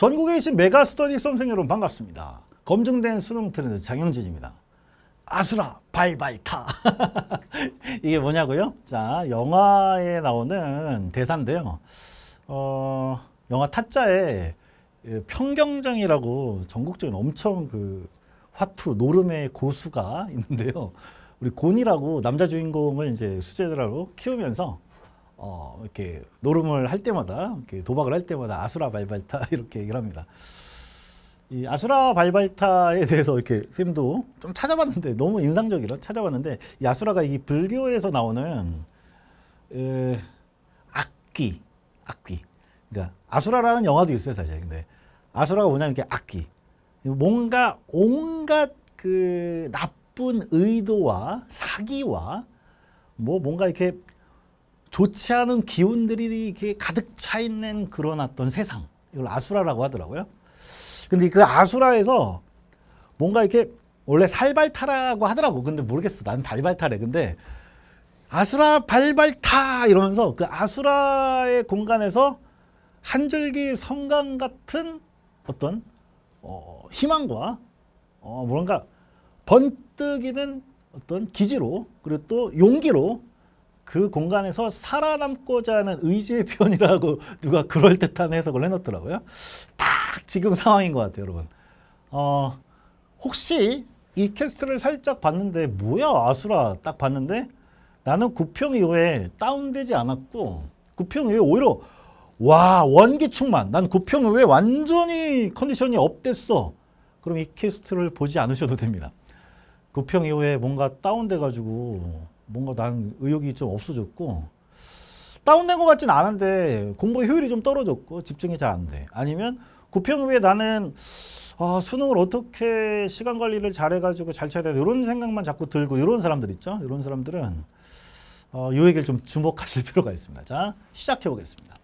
전국에 계신 메가스터디 수험생 여러분 반갑습니다. 검증된 수능 트렌드 장영진입니다. 아수라 발발타 이게 뭐냐고요? 자 영화에 나오는 대사인데요. 어, 영화 타짜에 평경장이라고 전국적인 엄청 그 화투 노름의 고수가 있는데요. 우리 곤이라고 남자 주인공을 이제 수제자고 키우면서 어, 이렇게 노름을 할 때마다 이렇게 도박을 할 때마다 아수라 발발타 이렇게 얘기를 합니다. 이 아수라 발발타에 대해서 이렇게 쌤도 좀 찾아봤는데 너무 인상적이라 찾아봤는데 이 아수라가 이 불교에서 나오는 에, 악귀, 악귀. 그러니까 아수라라는 영화도 있어요 사실. 근데 아수라가 뭐냐면 이게 악귀. 뭔가 온갖 그 나쁜 의도와 사기와 뭐 뭔가 이렇게 좋지 않은 기운들이 이렇게 가득 차 있는 그런 어떤 세상. 이걸 아수라라고 하더라고요. 근데 그 아수라에서 뭔가 이렇게 원래 살발타라고 하더라고. 근데 모르겠어. 난 발발타래. 근데 아수라 발발타 이러면서 그 아수라의 공간에서 한 줄기 성강 같은 어떤 어, 희망과 어, 뭔가 번뜩이는 어떤 기지로 그리고 또 용기로 그 공간에서 살아남고자 하는 의지의 표현이라고 누가 그럴듯한 해석을 해놨더라고요딱 지금 상황인 것 같아요, 여러분. 어, 혹시 이 캐스트를 살짝 봤는데 뭐야 아수라 딱 봤는데 나는 구평 이후에 다운되지 않았고 구평 이후에 오히려 와 원기충만 난 구평 이후에 완전히 컨디션이 업됐어 그럼 이 캐스트를 보지 않으셔도 됩니다 구평 이후에 뭔가 다운돼 가지고 뭔가 난 의욕이 좀 없어졌고 다운된 것 같진 않은데 공부의 효율이 좀 떨어졌고 집중이 잘 안 돼. 아니면 구평 후에 나는 아, 수능을 어떻게 시간 관리를 잘해가지고 잘 쳐야 돼 이런 생각만 자꾸 들고 이런 사람들 있죠. 이런 사람들은 어, 이 얘기를 좀 주목하실 필요가 있습니다. 자 시작해 보겠습니다.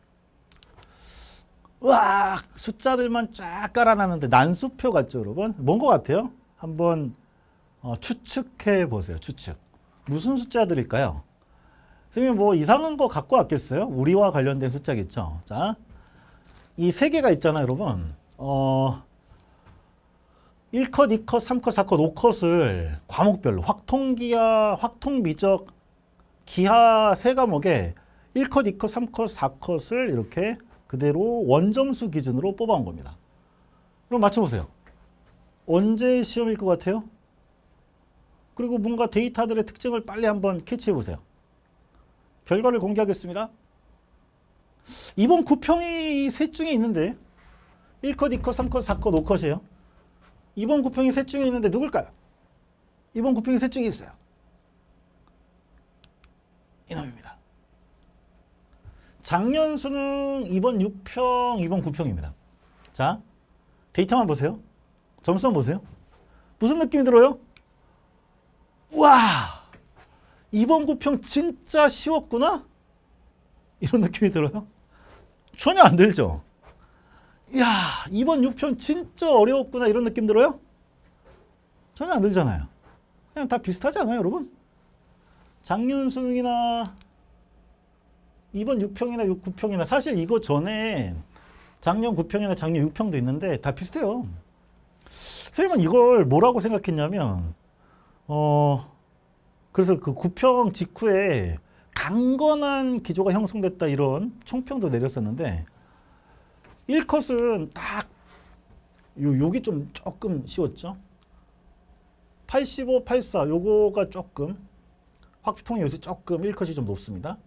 으악 숫자들만 쫙 깔아놨는데 난수표 같죠 여러분? 뭔 것 같아요? 한번 어, 추측해 보세요. 추측. 무슨 숫자들일까요? 선생님 뭐 이상한 거 갖고 왔겠어요? 우리와 관련된 숫자겠죠. 자, 이 세 개가 있잖아요, 여러분. 어, 1컷, 2컷, 3컷, 4컷, 5컷을 과목별로 확통기하, 확통미적, 기하 세 과목에 1컷, 2컷, 3컷, 4컷을 이렇게 그대로 원점수 기준으로 뽑아온 겁니다. 그럼 맞춰보세요. 언제 시험일 것 같아요? 그리고 뭔가 데이터들의 특징을 빨리 한번 캐치해 보세요. 결과를 공개하겠습니다. 이번 구평이 셋 중에 있는데 1컷, 2컷, 3컷, 4컷, 5컷이에요. 이번 구평이 셋 중에 있는데 누굴까요? 이번 구평이 셋 중에 있어요. 이놈입니다. 작년 수능 이번 6평, 이번 9평입니다. 자, 데이터만 보세요. 점수만 보세요. 무슨 느낌이 들어요? 와 이번 구평 진짜 쉬웠구나 이런 느낌이 들어요? 전혀 안 들죠. 야 이번 6편 진짜 어려웠구나 이런 느낌 들어요? 전혀 안 들잖아요. 그냥 다 비슷하지 않아요 여러분? 작년 수능이나 이번 6평이나 6, 9평이나 사실 이거 전에 작년 9평이나 작년 6평도 있는데 다 비슷해요. 선생님은 이걸 뭐라고 생각했냐면 어 그래서 그 구평 직후에 강건한 기조가 형성됐다 이런 총평도 내렸었는데 1컷은 딱 요, 요게 좀 조금 쉬웠죠. 85, 84 요거가 조금 확통의 요새 조금 1컷이 좀 높습니다.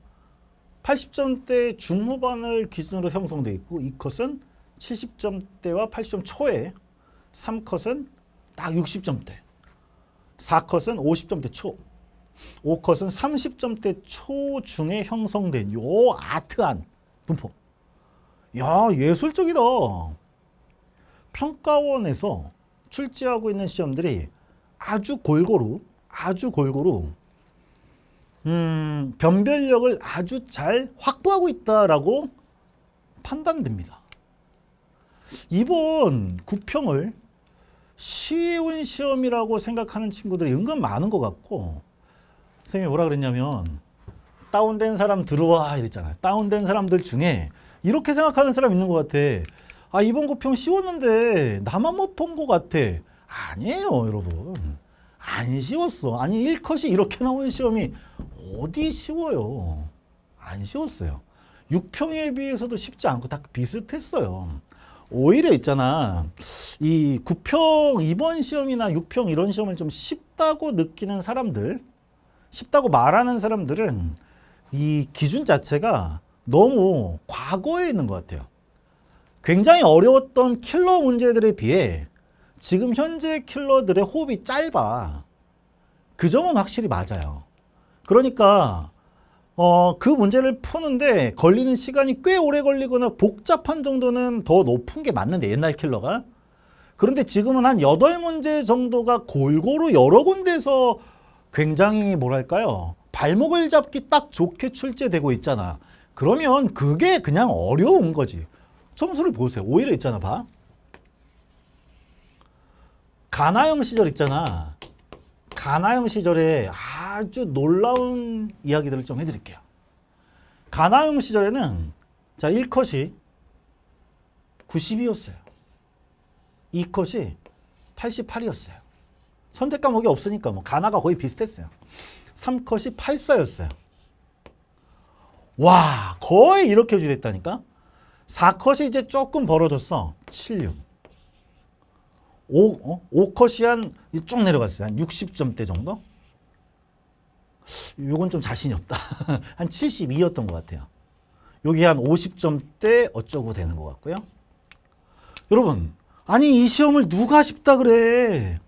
80점대 중후반을 기준으로 형성되 있고 2컷은 70점대와 80점 초에 3컷은 딱 60점대 4컷은 50점대 초, 5컷은 30점대 초중에 형성된 요 아트한 분포. 야 예술적이다. 평가원에서 출제하고 있는 시험들이 아주 골고루 아주 골고루 음, 변별력을 아주 잘 확보하고 있다라고 판단됩니다. 이번 구평을 쉬운 시험이라고 생각하는 친구들이 은근 많은 것 같고 선생님이 뭐라 그랬냐면 다운된 사람 들어와 이랬잖아요. 다운된 사람들 중에 이렇게 생각하는 사람 있는 것 같아. 아 이번 고평 쉬웠는데 나만 못 본 것 같아. 아니에요 여러분. 안 쉬웠어. 아니 1컷이 이렇게 나온 시험이 어디 쉬워요. 안 쉬웠어요. 6평에 비해서도 쉽지 않고 다 비슷했어요. 오히려 있잖아 이 9평 이번 시험이나 6평 이런 시험을 좀 쉽다고 느끼는 사람들 쉽다고 말하는 사람들은 이 기준 자체가 너무 과거에 있는 것 같아요 굉장히 어려웠던 킬러 문제들에 비해 지금 현재 킬러들의 호흡이 짧아 그 점은 확실히 맞아요 그러니까 어, 그 문제를 푸는데 걸리는 시간이 꽤 오래 걸리거나 복잡한 정도는 더 높은 게 맞는데 옛날 킬러가 그런데 지금은 한8 문제 정도가 골고루 여러 군데서 굉장히 뭐랄까요 발목을 잡기 딱 좋게 출제되고 있잖아 그러면 그게 그냥 어려운 거지 점수를 보세요 오히려 있잖아 봐가나영 시절 있잖아 가나영 시절에 아, 아주 놀라운 이야기들을 좀 해드릴게요. 가나움 시절에는 자 1컷이 9 2였어요 2컷이 88이었어요. 선택 과목이 없으니까 뭐 가나가 거의 비슷했어요. 3컷이 84였어요. 와 거의 이렇게 유지됐다니까. 4컷이 이제 조금 벌어졌어. 76. 5, 어? 5컷이 한 쭉 내려갔어요. 한 60점대 정도? 요건 좀 자신이 없다. 한 72였던 것 같아요. 여기 한 50점대 어쩌고 되는 것 같고요. 여러분 아니 이 시험을 누가 쉽다 그래.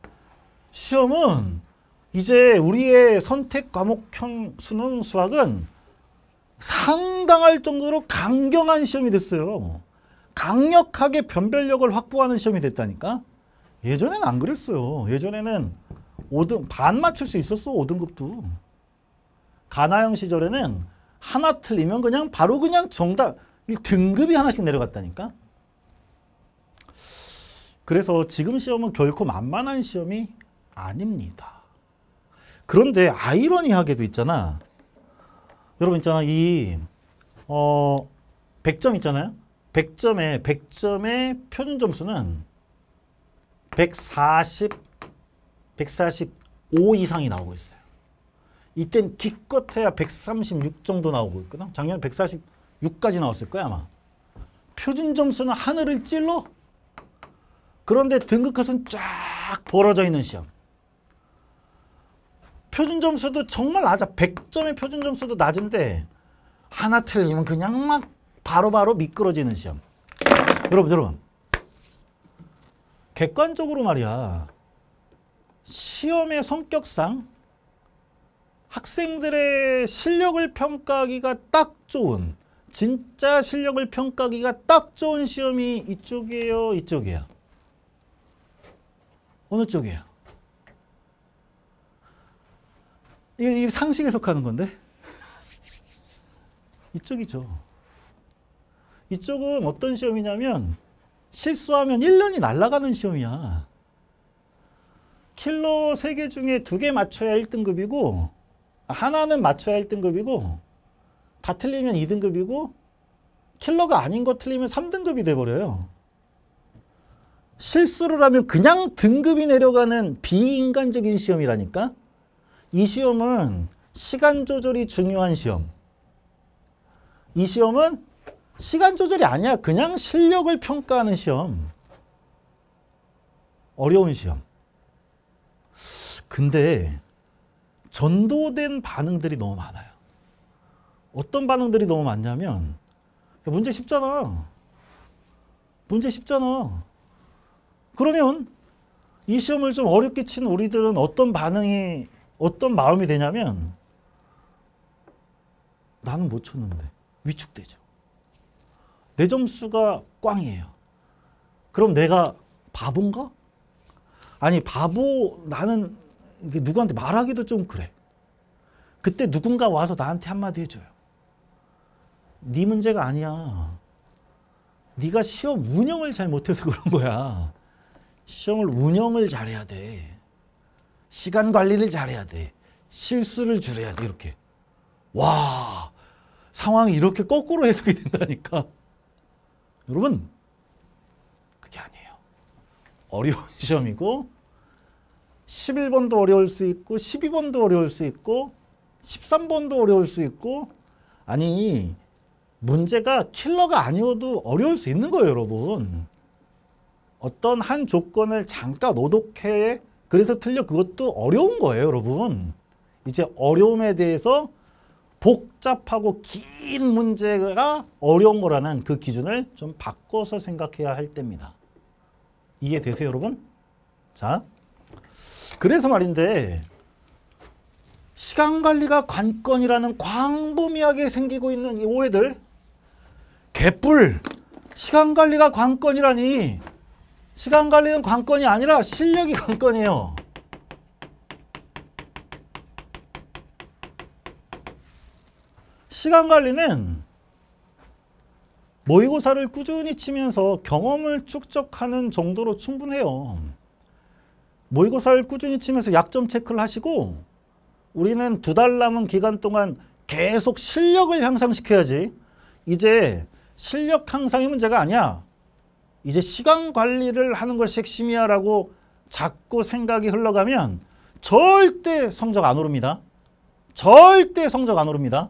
시험은 이제 우리의 선택 과목형 수능 수학은 상당할 정도로 강경한 시험이 됐어요. 강력하게 변별력을 확보하는 시험이 됐다니까. 예전에는 안 그랬어요. 예전에는 5등 반 맞출 수 있었어 5등급도. 가나형 시절에는 하나 틀리면 그냥 바로 그냥 정답 등급이 하나씩 내려갔다니까. 그래서 지금 시험은 결코 만만한 시험이 아닙니다. 그런데 아이러니하게도 있잖아. 여러분 있잖아. 이 어, 100점 있잖아요. 100점에 100점의 표준 점수는 140 145 이상이 나오고 있어요. 이땐 기껏해야 136 정도 나오고 있거든. 작년에 146까지 나왔을 거야 아마. 표준 점수는 하늘을 찔러. 그런데 등급컷은 쫙 벌어져 있는 시험. 표준 점수도 정말 낮아. 100점의 표준 점수도 낮은데 하나 틀리면 그냥 막 바로바로 바로 미끄러지는 시험. 여러분 여러분. 객관적으로 말이야. 시험의 성격상 학생들의 실력을 평가하기가 딱 좋은 진짜 실력을 평가하기가 딱 좋은 시험이 이쪽이에요 이쪽이에요 어느 쪽이에요 이게, 이게 상식에 속하는 건데 이쪽이죠 이쪽은 어떤 시험이냐면 실수하면 1년이 날아가는 시험이야 킬러 3개 중에 2개 맞춰야 1등급이고 하나는 맞춰야 1등급이고 어. 다 틀리면 2등급이고 킬러가 아닌 거 틀리면 3등급이 돼버려요. 실수를 하면 그냥 등급이 내려가는 비인간적인 시험이라니까. 이 시험은 시간 조절이 중요한 시험. 이 시험은 시간 조절이 아니야. 그냥 실력을 평가하는 시험. 어려운 시험. 근데 전도된 반응들이 너무 많아요. 어떤 반응들이 너무 많냐면 문제 쉽잖아. 문제 쉽잖아. 그러면 이 시험을 좀 어렵게 친 우리들은 어떤 반응이 어떤 마음이 되냐면 나는 못 쳤는데 위축되죠. 내 점수가 꽝이에요. 그럼 내가 바본가? 아니 바보 나는 누구한테 말하기도 좀 그래. 그때 누군가 와서 나한테 한마디 해줘요. 네 문제가 아니야. 네가 시험 운영을 잘 못해서 그런 거야. 시험을 운영을 잘해야 돼. 시간 관리를 잘해야 돼. 실수를 줄여야 돼. 이렇게. 와 상황이 이렇게 거꾸로 해석이 된다니까. 여러분 그게 아니에요. 어려운 시험이고 11번도 어려울 수 있고 12번도 어려울 수 있고 13번도 어려울 수 있고 아니 문제가 킬러가 아니어도 어려울 수 있는 거예요 여러분 어떤 한 조건을 잠깐 오독해 그래서 틀려 그것도 어려운 거예요 여러분 이제 어려움에 대해서 복잡하고 긴 문제가 어려운 거라는 그 기준을 좀 바꿔서 생각해야 할 때입니다 이해되세요 여러분? 자. 그래서 말인데 시간 관리가 관건이라는 광범위하게 생기고 있는 이 오해들 개뿔 시간 관리가 관건이라니 시간 관리는 관건이 아니라 실력이 관건이에요. 시간 관리는 모의고사를 꾸준히 치면서 경험을 축적하는 정도로 충분해요. 모의고사를 꾸준히 치면서 약점 체크를 하시고 우리는 두 달 남은 기간 동안 계속 실력을 향상시켜야지 이제 실력 향상이 문제가 아니야. 이제 시간 관리를 하는 것이 핵심이야 라고 자꾸 생각이 흘러가면 절대 성적 안 오릅니다. 절대 성적 안 오릅니다.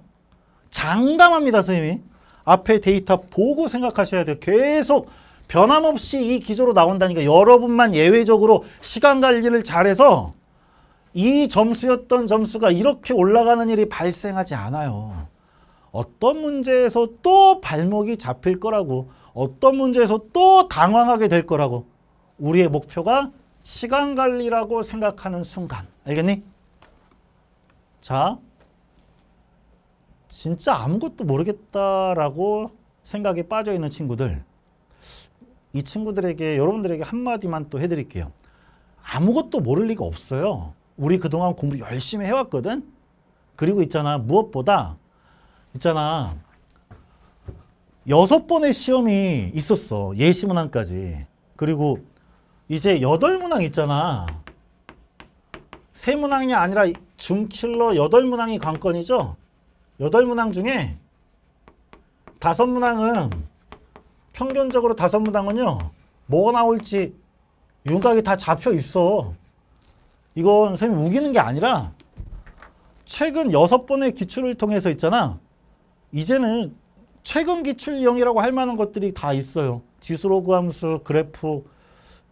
장담합니다, 선생님이. 앞에 데이터 보고 생각하셔야 돼요. 계속 변함없이 이 기조로 나온다니까 여러분만 예외적으로 시간 관리를 잘해서 이 점수였던 점수가 이렇게 올라가는 일이 발생하지 않아요. 어떤 문제에서 또 발목이 잡힐 거라고 어떤 문제에서 또 당황하게 될 거라고 우리의 목표가 시간 관리라고 생각하는 순간 알겠니? 자 진짜 아무것도 모르겠다라고 생각에 빠져있는 친구들 이 친구들에게 여러분들에게 한마디만 또 해드릴게요. 아무것도 모를 리가 없어요. 우리 그동안 공부 열심히 해왔거든. 그리고 있잖아 무엇보다 있잖아 여섯 번의 시험이 있었어. 예시문항까지. 그리고 이제 여덟 문항 있잖아. 세 문항이 아니라 중킬러 여덟 문항이 관건이죠. 여덟 문항 중에 다섯 문항은 평균적으로 다섯문항은요 뭐가 나올지 윤곽이 다 잡혀 있어. 이건 선생님 우기는 게 아니라 최근 여섯 번의 기출을 통해서 있잖아. 이제는 최근 기출 유형이라고 할 만한 것들이 다 있어요. 지수로 그함수 그래프.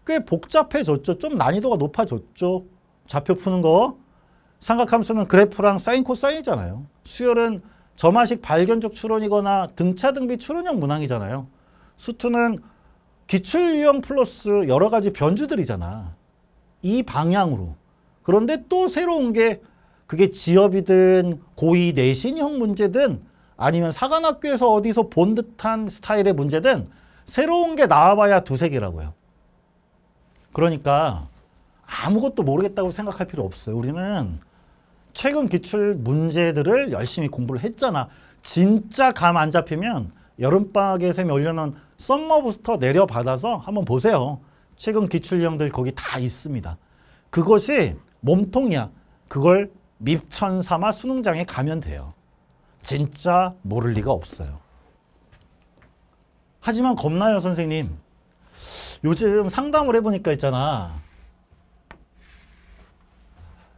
꽤 복잡해졌죠. 좀 난이도가 높아졌죠. 좌표 푸는 거. 삼각함수는 그래프랑 사인, 코사인이잖아요. 수열은 점화식 발견적 추론이거나 등차등비 추론형 문항이잖아요. 수트는 기출유형 플러스 여러 가지 변주들이잖아. 이 방향으로. 그런데 또 새로운 게 그게 지업이든고위 내신형 문제든 아니면 사관학교에서 어디서 본 듯한 스타일의 문제든 새로운 게 나와봐야 두세 개라고요. 그러니까 아무것도 모르겠다고 생각할 필요 없어요. 우리는 최근 기출 문제들을 열심히 공부를 했잖아. 진짜 감 안 잡히면 여름방학에 쌤이 올려놓은 썸머 부스터 내려받아서 한번 보세요. 최근 기출형들 거기 다 있습니다. 그것이 몸통이야. 그걸 밉천 삼아 수능장에 가면 돼요. 진짜 모를 리가 없어요. 하지만 겁나요 선생님. 요즘 상담을 해보니까 있잖아.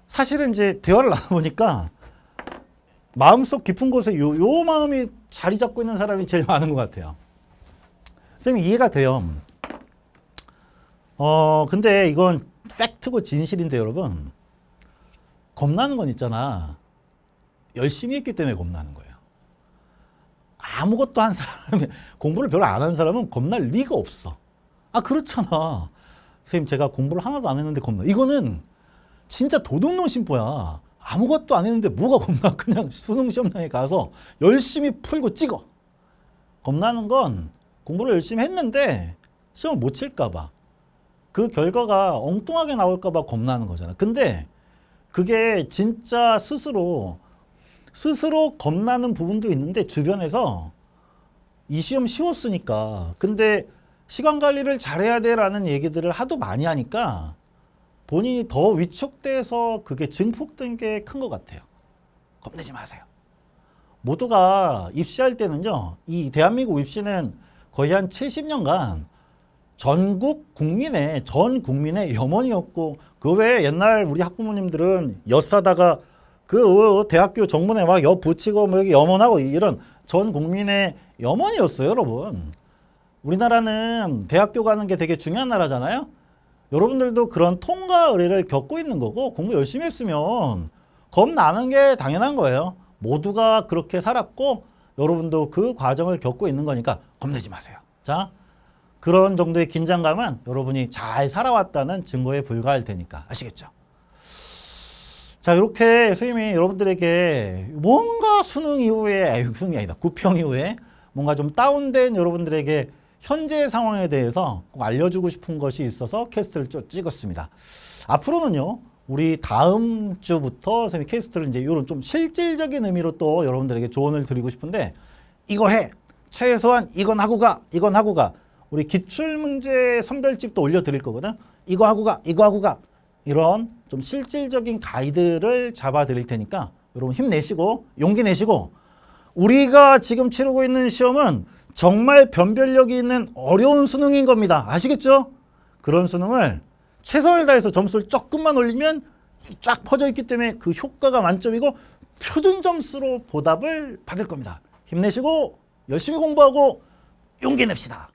사실은 이제 대화를 나눠보니까 마음속 깊은 곳에 요, 요 마음이 자리 잡고 있는 사람이 제일 많은 것 같아요. 선생님 이해가 돼요. 어 근데 이건 팩트고 진실인데 여러분 겁나는 건 있잖아. 열심히 했기 때문에 겁나는 거예요. 아무것도 한 사람이 공부를 별로 안한 사람은 겁날 리가 없어. 아 그렇잖아. 선생님 제가 공부를 하나도 안 했는데 겁나. 이거는 진짜 도둑놈 심보야. 아무것도 안 했는데 뭐가 겁나 그냥 수능 시험장에 가서 열심히 풀고 찍어. 겁나는 건 공부를 열심히 했는데 시험을 못 칠까 봐. 그 결과가 엉뚱하게 나올까 봐 겁나는 거잖아. 근데 그게 진짜 스스로 스스로 겁나는 부분도 있는데 주변에서 이 시험 쉬웠으니까 근데 시간 관리를 잘해야 돼라는 얘기들을 하도 많이 하니까 본인이 더 위축돼서 그게 증폭된 게 큰 것 같아요. 겁내지 마세요. 모두가 입시할 때는요. 이 대한민국 입시는 거의 한 70년간 전국 국민의 전 국민의 염원이었고 그 외에 옛날 우리 학부모님들은 엿사다가 그 대학교 정문에 막 엿 붙이고 뭐 여기 염원하고 이런 전 국민의 염원이었어요 여러분. 우리나라는 대학교 가는 게 되게 중요한 나라잖아요. 여러분들도 그런 통과 의뢰를 겪고 있는 거고 공부 열심히 했으면 겁나는 게 당연한 거예요. 모두가 그렇게 살았고 여러분도 그 과정을 겪고 있는 거니까 겁내지 마세요. 자, 그런 정도의 긴장감은 여러분이 잘 살아왔다는 증거에 불과할 테니까 아시겠죠? 자 이렇게 선생님이 여러분들에게 뭔가 수능 이후에 아니, 수능이 아니다 구평 이후에 뭔가 좀 다운된 여러분들에게 현재 상황에 대해서 꼭 알려주고 싶은 것이 있어서 캐스트를 찍었습니다. 앞으로는요. 우리 다음 주부터 선생님 캐스트를 이제 이런 좀 실질적인 의미로 또 여러분들에게 조언을 드리고 싶은데 이거 해! 최소한 이건 하고 가! 이건 하고 가! 우리 기출문제 선별집도 올려드릴 거거든. 이거 하고 가! 이거 하고 가! 이런 좀 실질적인 가이드를 잡아드릴 테니까 여러분 힘내시고 용기 내시고 우리가 지금 치르고 있는 시험은 정말 변별력이 있는 어려운 수능인 겁니다. 아시겠죠? 그런 수능을 최선을 다해서 점수를 조금만 올리면 쫙 퍼져 있기 때문에 그 효과가 만점이고 표준 점수로 보답을 받을 겁니다. 힘내시고 열심히 공부하고 용기 냅시다.